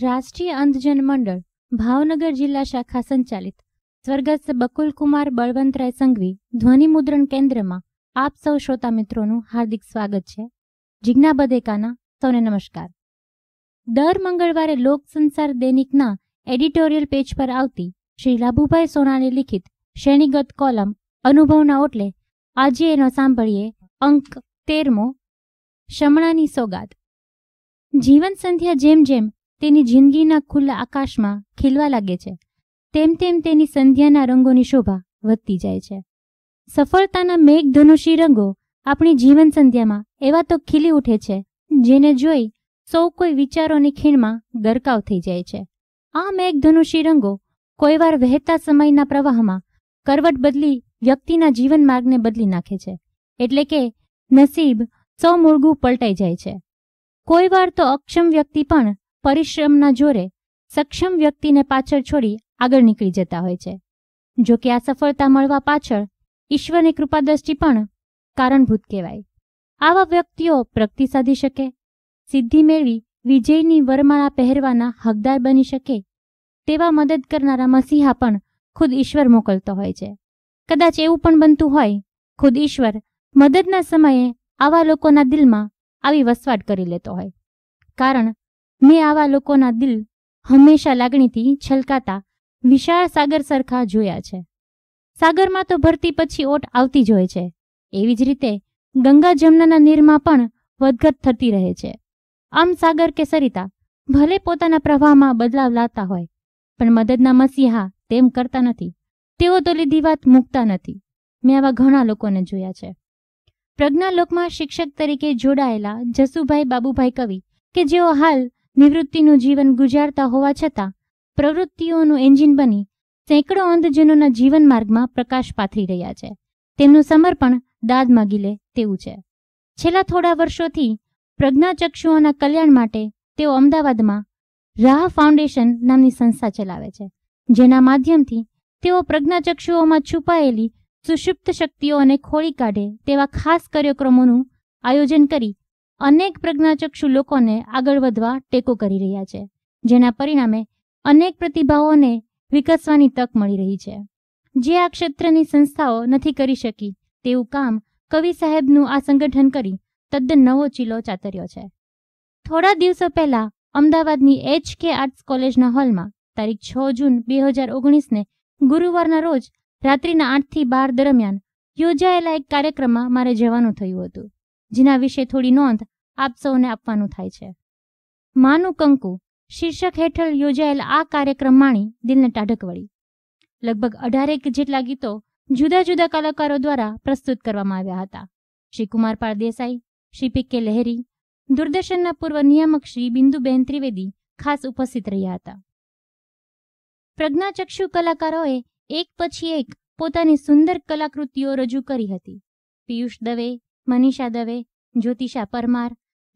રાષ્ટ્રીય અંધજન મંડળ ભાવનગર જિલ્લા શાખા સંચાલિત સ્વર્ગસ્થ બકુલકુમાર બળવંતરાય સંઘવી ધ્વનિમુદ્રણ કેન્દ્રમાં આપ સૌ શ્રોતા મિત્રોનું હાર્દિક સ્વાગત છે જિજ્ઞા બદેકાના સૌને નમસ્કાર દર મંગળવારે લોક સંસાર દૈનિકના એડિટોરિયલ પેજ પર આવતી શ્રી લાભુભાઈ સોનાની લિખિત શ્રેણીગત કોલમ અનુભવના ઓટલે આજે એનો સાંભળીએ અંક તેરમો શમણાની સોગાદ જીવન સંધ્યા જેમ જેમ તેની જિંદગીના ખુલ્લા આકાશમાં ખીલવા લાગે છે તેમ તેમ તેની સંધ્યાના રંગોની શોભા વધતી જાય છે સફળતાના મેઘધનુષી રંગો આપણી જીવન સંધ્યામાં એવા તો ખીલી ઉઠે છે જેને જોઈ સૌ કોઈ વિચારોની ખીણમાં ગરકાવ થઈ જાય છે આ મેઘધનુષી રંગો કોઈવાર વહેતા સમયના પ્રવાહમાં કરવટ બદલી વ્યક્તિના જીવન માર્ગને બદલી નાખે છે એટલે કે નસીબ સૌ મૂળગું પલટાઈ જાય છે કોઈવાર તો અક્ષમ વ્યક્તિ પણ પરિશ્રમના જોરે સક્ષમ વ્યક્તિને પાછળ છોડી આગળ નીકળી જતા હોય છે જો કે આ સફળતા મળવા પાછળ ઈશ્વરની કૃપાદ્રષ્ટિ પણ કારણભૂત કહેવાય આવા વ્યક્તિઓ પ્રગતિ સાધી શકે સિદ્ધિ મેળવી વિજયની વરમાળા પહેરવાના હકદાર બની શકે તેવા મદદ કરનારા મસીહા પણ ખુદ ઈશ્વર મોકલતો હોય છે કદાચ એવું પણ બનતું હોય ખુદ ઈશ્વર મદદના સમયે આવા લોકોના દિલમાં આવી વસવાટ કરી લેતો હોય કારણ મેં આવા લોકોના દિલ હંમેશા લાગણીથી છલકાતા વિશાળ સાગર સરખા જોયા છે સાગરમાં તો ભરતી પછી ઓટ આવતી જ હોય છે એવી જ રીતે ગંગા જમનાના નીરમાં પણ વધઘટ થતી રહે છે આમ સાગર કે સરિતા ભલે પોતાના પ્રવાહમાં બદલાવ લાતા હોય પણ મદદના મસીહા તેમ કરતા નથી તેઓ તો લીધી વાત મૂકતા નથી મેં આવા ઘણા લોકોને જોયા છે પ્રજ્ઞાલોકમાં શિક્ષક તરીકે જોડાયેલા જસુભાઈ બાબુભાઈ કવિ કે જેઓ હાલ નિવૃત્તિનું જીવન ગુજારતા હોવા છતાં પ્રવૃત્તિઓનું એન્જિન બની સેંકડો અંધજનોના જીવન માર્ગમાં પ્રકાશ પાથરી રહ્યા છે તેમનું સમર્પણ દાદ માગી લે તેવું છે છેલ્લા થોડા વર્ષોથી પ્રજ્ઞાચક્ષુઓના કલ્યાણ માટે તેઓ અમદાવાદમાં રાહ ફાઉન્ડેશન નામની સંસ્થા ચલાવે છે જેના માધ્યમથી તેઓ પ્રજ્ઞાચક્ષુઓમાં છુપાયેલી સુષુપ્ત શક્તિઓને ખોળી કાઢે તેવા ખાસ કાર્યક્રમોનું આયોજન કરી અનેક પ્રજ્ઞાચક્ષુ લોકોને આગળ વધવા ટેકો કરી રહ્યા છે જેના પરિણામે અનેક પ્રતિભાઓને વિકસવાની તક મળી રહી છે જે આ ક્ષેત્રની સંસ્થાઓ નથી કરી શકી તેવું કામ કવિ સાહેબનું આ સંગઠન કરી તદ્દન નવો ચીલો ચાતર્યો છે થોડા દિવસો પહેલા અમદાવાદની એચ કે આર્ટ્સ કોલેજના હોલમાં તારીખ છ જૂન બે હજાર ઓગણીસને ગુરુવારના રોજ રાત્રિના આઠથી બાર દરમિયાન યોજાયેલા એક કાર્યક્રમમાં મારે જવાનું થયું હતું જેના વિશે થોડી નોંધ આપ સૌને આપવાનું થાય છે માનું કંકુ શીર્ષક હેઠળ યોજાયેલ આ કાર્યક્રમ માણી દિલને ટાઢક વળી લગભગ અઢારેક જેટલા ગીતો જુદા જુદા કલાકારો દ્વારા પ્રસ્તુત કરવામાં આવ્યા હતા શ્રી કુમારપાળ દેસાઈ શ્રી પી કે લહેરી દૂરદર્શનના પૂર્વ નિયામક શ્રી બિંદુબેન ત્રિવેદી ખાસ ઉપસ્થિત રહ્યા હતા પ્રજ્ઞાચક્ષુ કલાકારોએ એક પછી એક પોતાની સુંદર કલાકૃતિઓ રજૂ કરી હતી પિયુષ દવે મનીષા દવે જ્યોતિષા પરમાર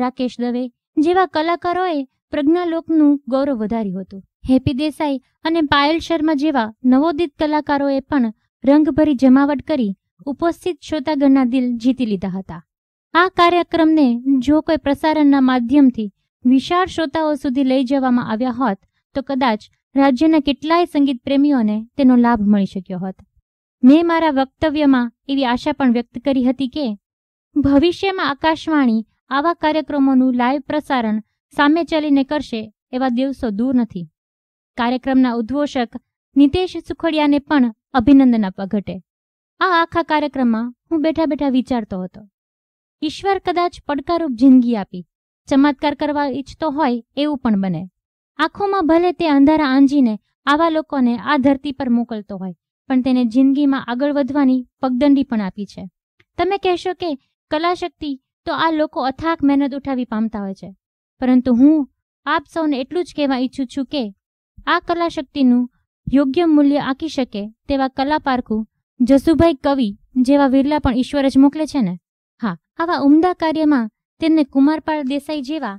રાકેશ દવે જેવા કલાકારોએ પ્રજ્ઞાલોકનું ગૌરવ વધાર્યું હતું હેપી દેસાઈ અને પાયલ શર્મા જેવા નવોદિત કલાકારોએ પણ રંગભરી જમાવટ કરી ઉપસ્થિત શ્રોતાગણના દિલ જીતી લીધા હતા આ કાર્યક્રમને જો કોઈ પ્રસારણના માધ્યમથી વિશાળ શ્રોતાઓ સુધી લઈ જવામાં આવ્યા હોત તો કદાચ રાજ્યના કેટલાય સંગીત પ્રેમીઓને તેનો લાભ મળી શક્યો હોત મેં મારા વક્તવ્યમાં એવી આશા પણ વ્યક્ત કરી હતી કે ભવિષ્યમાં આકાશવાણી આવા કાર્યક્રમોનું લાઈવ પ્રસારણ સામે ચાલીને કરશે એવા દિવસો દૂર નથી કાર્યક્રમના ઉદ્ઘોષક નિતેશ સુખડિયાને પણ અભિનંદના આપવા આ આખા કાર્યક્રમમાં હું બેઠા બેઠા વિચારતો હતો ઈશ્વર કદાચ પડકારરૂપ જિંદગી આપી ચમત્કાર કરવા ઈચ્છતો હોય એવું પણ બને આંખોમાં ભલે તે અંધારા આંજીને આવા લોકોને આ ધરતી પર મોકલતો હોય પણ તેને જિંદગીમાં આગળ વધવાની પગદંડી પણ આપી છે તમે કહેશો કે કલાશક્તિ તો આ લોકો અથાક મહેનત ઉઠાવી પામતા હોય છે પરંતુ હું આપ સૌને એટલું જ કહેવા ઈચ્છું છું કે આ કલાશક્તિનું યોગ્ય મૂલ્ય આંકી શકે તેવા કલા પારખું જસુભાઈ કવિ જેવા વિરલા પણ ઈશ્વર જ મોકલે છે ને હા આવા ઉમદા કાર્યમાં તેમને કુમારપાળ દેસાઈ જેવા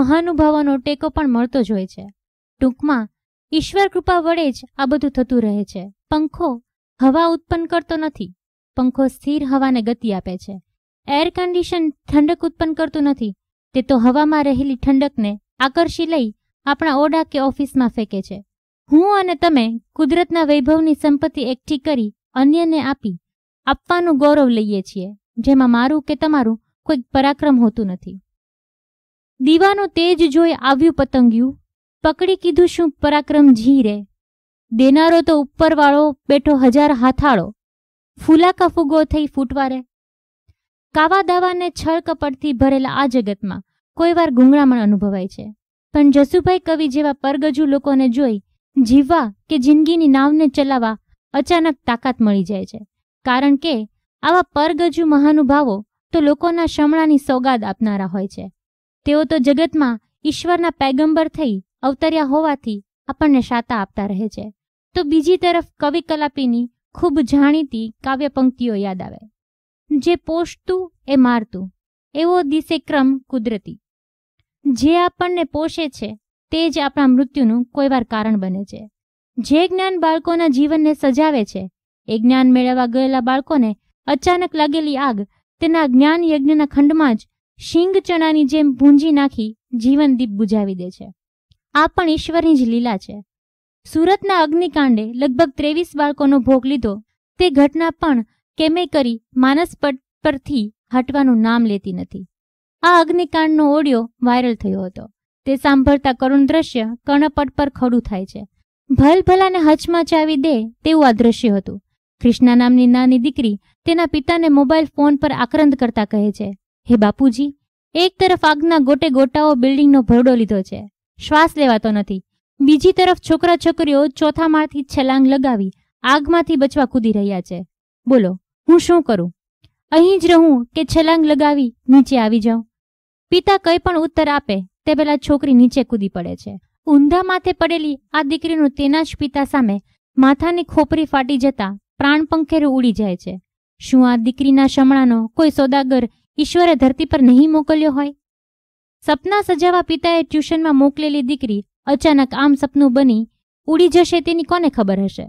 મહાનુભાવોનો ટેકો પણ મળતો જ હોય છે ટૂંકમાં ઈશ્વર કૃપા વડે જ આ બધું થતું રહે છે પંખો હવા ઉત્પન્ન કરતો નથી પંખો સ્થિર હવાને ગતિ આપે છે એર કન્ડિશન ઠંડક ઉત્પન્ન કરતું નથી તે તો હવામાં રહેલી ઠંડકને આકર્ષી લઈ આપણા ઓડા કે ઓફિસમાં ફેંકે છે હું અને તમે કુદરતના વૈભવની સંપત્તિ એકઠી કરી અન્યને આપી આપવાનું ગૌરવ લઈએ છીએ જેમાં મારું કે તમારું કોઈ પરાક્રમ હોતું નથી દીવાનું તેજ જોઈ આવ્યું પતંગિયું પકડી કીધું શું પરાક્રમ ઝીરે દેનારો તો ઉપરવાળો બેઠો હજાર હાથાળો ફૂલાકા કફુગો થઈ ફૂટવા રે કાવા દાવાને છળ કપટથી ભરેલા આ જગતમાં કોઈ વાર ગુંગળામણ અનુભવાય છે પણ જસુભાઈ કવિ જેવા પરગજુ લોકોને જોઈ જીવવા કે જિંદગીની નાવને ચલાવવા અચાનક તાકાત મળી જાય છે કારણ કે આવા પરગજુ મહાનુભાવો તો લોકોના શમણાની સોગાદ આપનારા હોય છે તેઓ તો જગતમાં ઈશ્વરના પેગંબર થઈ અવતર્યા હોવાથી આપણને શાતા આપતા રહે છે તો બીજી તરફ કવિ કલાપીની ખૂબ જાણીતી કાવ્ય પંક્તિઓ યાદ આવે જે પોષતું એ મારતું એવો દિશે ક્રમ કુદરતી જે આપણને પોષે છે તે જ આપણા મૃત્યુનું કોઈવાર કારણ બને છે જે જ્ઞાન બાળકોના જીવનને સજાવે છે એ જ્ઞાન મેળવવા ગયેલા બાળકોને અચાનક લાગેલી આગ તેના જ્ઞાન યજ્ઞના ખંડમાં જ શિંગ ચણાની જેમ ભૂંજી નાખી જીવન દીપ બુજાવી દે છે આ પણ ઈશ્વરની જ લીલા છે સુરતના અગ્નિકાંડે લગભગ ત્રેવીસ બાળકોનો ભોગ લીધો તે ઘટના પણ કેમે કરી માનસપટ પરથી હટવાનું નામ લેતી નથી આ અગ્નિકાંડનો ઓડિયો વાયરલ થયો હતો તે સાંભળતા કરુણ દ્રશ્ય કર્ણપટ પર ખડું થાય છે ભલભલાને હચમાં ચાવી દે તેવું આ દ્રશ્ય હતું કૃષ્ણા નામની નાની દીકરી તેના પિતાને મોબાઈલ ફોન પર આક્રંદ કરતા કહે છે હે બાપુજી એક તરફ આગના ગોટે ગોટાઓ બિલ્ડિંગનો ભરડો લીધો છે શ્વાસ લેવાતો નથી બીજી તરફ છોકરા છોકરીઓ ચોથા માળથી છલાંગ લગાવી આગમાંથી બચવા કૂદી રહ્યા છે બોલો હું શું કરું અહીં જ રહું કે છલાંગ લગાવી નીચે આવી જાઉં પિતા કંઈ પણ ઉત્તર આપે તે પહેલા છોકરી નીચે કૂદી પડે છે ઊંધા માથે પડેલી આ દીકરીનું તેના જ પિતા સામે માથાની ખોપરી ફાટી જતા પ્રાણ પંખેરું ઉડી જાય છે શું આ દીકરીના શમણાનો કોઈ સોદાગર ઈશ્વરે ધરતી પર નહીં મોકલ્યો હોય સપના સજાવા પિતાએ ટ્યુશનમાં મોકલેલી દીકરી અચાનક આમ સપનું બની ઉડી જશે તેની કોને ખબર હશે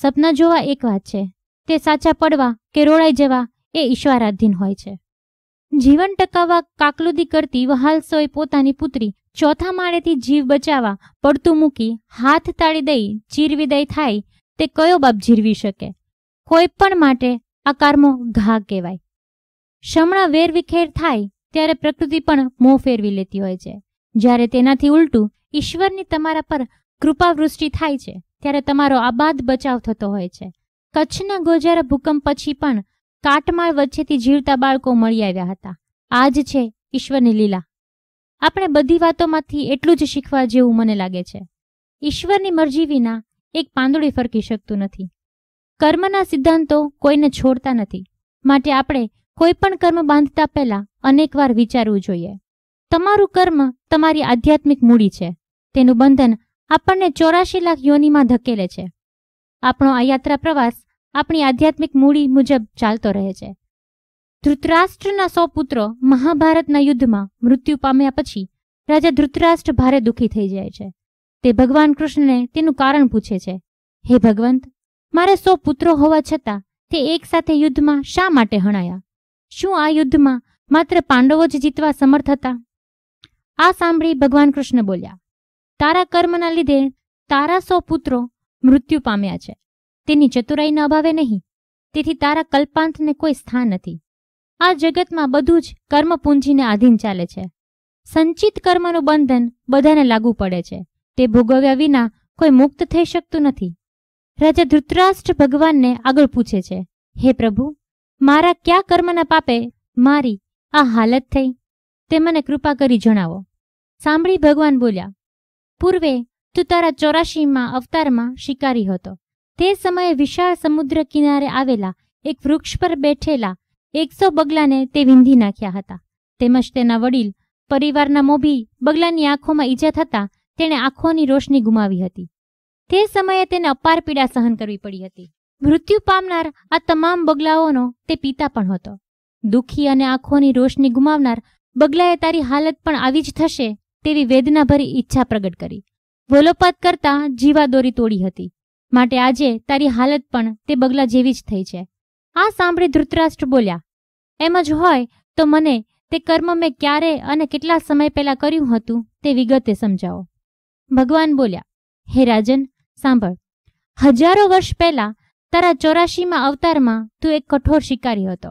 સપના જોવા એક વાત છે તે સાચા પડવા કે રોળાઈ જવા એ ઈશ્વરાધીન હોય છે જીવન ટકાવવા કાકલુદી કરતી વહાલસોએ પોતાની પુત્રી ચોથા માળેથી જીવ બચાવવા પડતું મૂકી હાથ તાળી દઈ ચીરવિદય થાય તે કયો બાપ જીરવી શકે કોઈ પણ માટે આ કર્મો ઘા કહેવાય શમણા વેરવિખેર થાય ત્યારે પ્રકૃતિ પણ મોં ફેરવી લેતી હોય છે જ્યારે તેનાથી ઉલટું ઈશ્વરની તમારા પર કૃપાવૃષ્ટિ થાય છે ત્યારે તમારો આબાદ બચાવ થતો હોય છે કચ્છના ગોજારા ભૂકંપ પછી પણ કાટમાળ વચ્ચેથી જીવતા બાળકો મળી આવ્યા હતા આ જ છે ઈશ્વરની લીલા આપણે બધી વાતોમાંથી એટલું જ શીખવા જેવું મને લાગે છે ઈશ્વરની મરજી વિના એક પાંદડી ફરકી શકતું નથી કર્મના સિદ્ધાંતો કોઈને છોડતા નથી માટે આપણે કોઈ પણ કર્મ બાંધતા પહેલા અનેકવાર વિચારવું જોઈએ તમારું કર્મ તમારી આધ્યાત્મિક મૂડી છે તેનું બંધન આપણને ચોરાશી લાખ યોનીમાં ધકેલે છે આપણો આ યાત્રા પ્રવાસ આપણી આધ્યાત્મિક મૂડી મુજબ ચાલતો રહે છે ધૃતરાષ્ટ્રના સો પુત્રો મહાભારતના યુદ્ધમાં મૃત્યુ પામ્યા પછી રાજા ધૃતરાષ્ટ્ર ભારે દુઃખી થઈ જાય છે તે ભગવાન કૃષ્ણને તેનું કારણ પૂછે છે હે ભગવંત મારે સો પુત્રો હોવા છતાં તે એક સાથે યુદ્ધમાં શા માટે હણાયા શું આ યુદ્ધમાં માત્ર પાંડવો જ જીતવા સમર્થ હતા આ સાંભળી ભગવાન કૃષ્ણ બોલ્યા તારા કર્મના લીધે તારા સો પુત્રો મૃત્યુ પામ્યા છે તેની ચતુરાઈના અભાવે નહીં તેથી તારા કલ્પાંતને કોઈ સ્થાન નથી આ જગતમાં બધું જ કર્મપુંજીને આધીન ચાલે છે સંચિત કર્મનું બંધન બધાને લાગુ પડે છે તે ભોગવ્યા વિના કોઈ મુક્ત થઈ શકતું નથી રાજા ધૃતરાષ્ટ્ર ભગવાનને આગળ પૂછે છે હે પ્રભુ મારા કયા કર્મના પાપે મારી આ હાલત થઈ તે મને કૃપા કરી જણાવો સાંભળી ભગવાન બોલ્યા પૂર્વે તું તારા ચોરાશીમાં અવતારમાં શિકારી હતો તે સમયે વિશાળ સમુદ્ર કિનારે આવેલા એક વૃક્ષ પર બેઠેલા એકસો બગલાને તે વિંધી નાખ્યા હતા તેમજ તેના વડીલ પરિવારના મોભી બગલાની આંખોમાં ઈજા થતા તેણે આંખોની રોશની ગુમાવી હતી તે સમયે તેને અપાર પીડા સહન કરવી પડી હતી મૃત્યુ પામનાર આ તમામ બગલાઓનો તે પિતા પણ હતો દુઃખી અને આંખોની રોશની ગુમાવનાર બગલાએ તારી હાલત પણ આવી જ થશે તેવી વેદનાભરી ઈચ્છા પ્રગટ કરી વોલોપાત કરતા જીવા દોરી તોડી હતી માટે આજે તારી હાલત પણ તે બગલા જેવી જ થઈ છે આ સાંભળી ધૃતરાષ્ટ્ર બોલ્યા એમ જ હોય તો મને તે કર્મ મેં ક્યારે અને કેટલા સમય પહેલા કર્યું હતું તે વિગતે સમજાવો ભગવાન બોલ્યા હે રાજન સાંભળ હજારો વર્ષ પહેલા તારા ચોરાશીમાં અવતારમાં તું એક કઠોર શિકારી હતો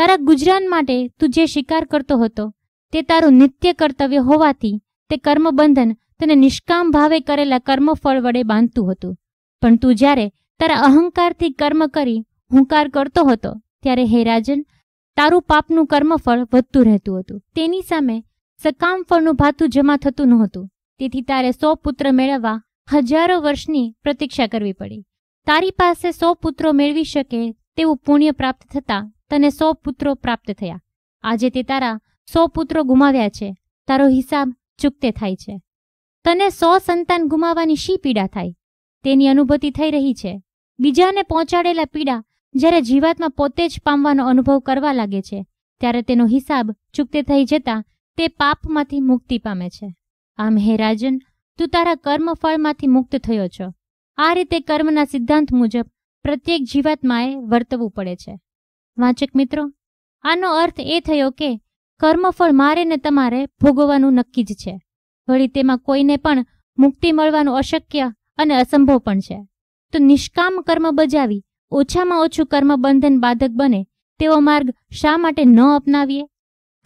તારા ગુજરાન માટે તું જે શિકાર કરતો હતો તે તારું નિત્ય કર્તવ્ય હોવાથી તે કર્મબંધન તને નિષ્કામ ભાવે કરેલા કર્મફળ વડે બાંધતું હતું પણ તું જ્યારે તારા અહંકારથી કર્મ કરી હુંકાર કરતો હતો ત્યારે હે રાજન તારું પાપનું કર્મફળ વધતું રહેતું હતું તેની સામે સકામ ફળનું ભાતું જમા થતું નહોતું તેથી તારે સો પુત્ર મેળવવા હજારો વર્ષની પ્રતીક્ષા કરવી પડી તારી પાસે સો પુત્રો મેળવી શકે તેવું પુણ્ય પ્રાપ્ત થતાં તને સો પુત્રો પ્રાપ્ત થયા આજે તે તારા સો પુત્રો ગુમાવ્યા છે તારો હિસાબ ચૂકતે થાય છે તને સો સંતાન ગુમાવવાની શી પીડા થાય તેની અનુભૂતિ થઈ રહી છે બીજાને પહોંચાડેલા પીડા જ્યારે જીવાતમાં પોતે જ પામવાનો અનુભવ કરવા લાગે છે ત્યારે તેનો હિસાબ ચૂકતે થઈ જતા તે પાપમાંથી મુક્તિ પામે છે આમ હે રાજન તું તારા કર્મફળમાંથી મુક્ત થયો છો આ રીતે કર્મના સિદ્ધાંત મુજબ પ્રત્યેક જીવાત્માએ વર્તવું પડે છે વાંચક મિત્રો આનો અર્થ એ થયો કે કર્મફળ મારે ને તમારે ભોગવવાનું નક્કી જ છે વળી તેમાં કોઈને પણ મુક્તિ મળવાનું અશક્ય અને અસંભવ પણ છે તો નિષ્કામ કર્મ બજાવી ઓછામાં ઓછું કર્મ બંધન બાધક બને તેવો માર્ગ શા માટે ન અપનાવીએ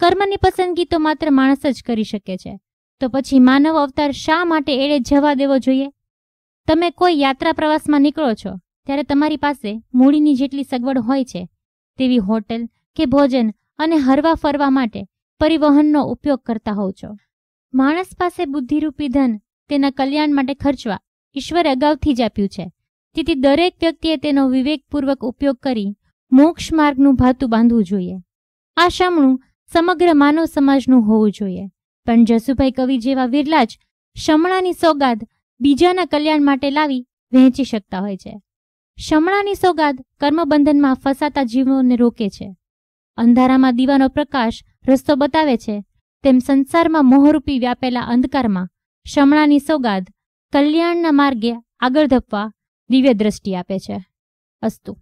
કર્મની પસંદગી તો માત્ર માણસ જ કરી શકે છે તો પછી માનવ અવતાર શા માટે એળે જવા દેવો જોઈએ તમે કોઈ યાત્રા પ્રવાસમાં નીકળો છો ત્યારે તમારી પાસે મૂડીની જેટલી સગવડ હોય છે તેવી હોટેલ કે ભોજન અને હરવા ફરવા માટે પરિવહનનો ઉપયોગ કરતા હોવ છો માણસ પાસે બુદ્ધિરૂપી ધન તેના કલ્યાણ માટે ખર્ચવા ઈશ્વરે અગાઉથી જ આપ્યું છે તેથી દરેક વ્યક્તિએ તેનો વિવેકપૂર્વક ઉપયોગ કરી મોક્ષ માર્ગનું ભાતું બાંધવું જોઈએ આ શમણું સમગ્ર માનવ સમાજનું હોવું જોઈએ પણ જસુભાઈ કવિ જેવા વિરલા જ શમણાની સોગાદ બીજાના કલ્યાણ માટે લાવી વહેંચી શકતા હોય છે શમણાની સોગાદ કર્મબંધનમાં ફસાતા જીવોને રોકે છે અંધારામાં દીવાનો પ્રકાશ રસ્તો બતાવે છે તેમ સંસારમાં મોહરૂપી વ્યાપેલા અંધકારમાં શમણાની સોગાદ કલ્યાણના માર્ગે આગળ ધપવા દિવ્ય દ્રષ્ટિ આપે છે અસ્તુ